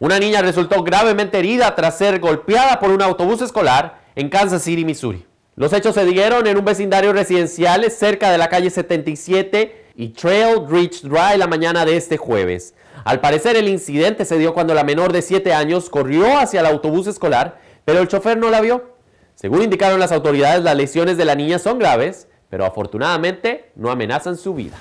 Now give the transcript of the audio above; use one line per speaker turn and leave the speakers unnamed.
Una niña resultó gravemente herida tras ser golpeada por un autobús escolar en Kansas City, Missouri. Los hechos se dieron en un vecindario residencial cerca de la calle 77 y Trail Ridge Drive la mañana de este jueves. Al parecer el incidente se dio cuando la menor de 7 años corrió hacia el autobús escolar, pero el chofer no la vio. Según indicaron las autoridades, las lesiones de la niña son graves, pero afortunadamente no amenazan su vida.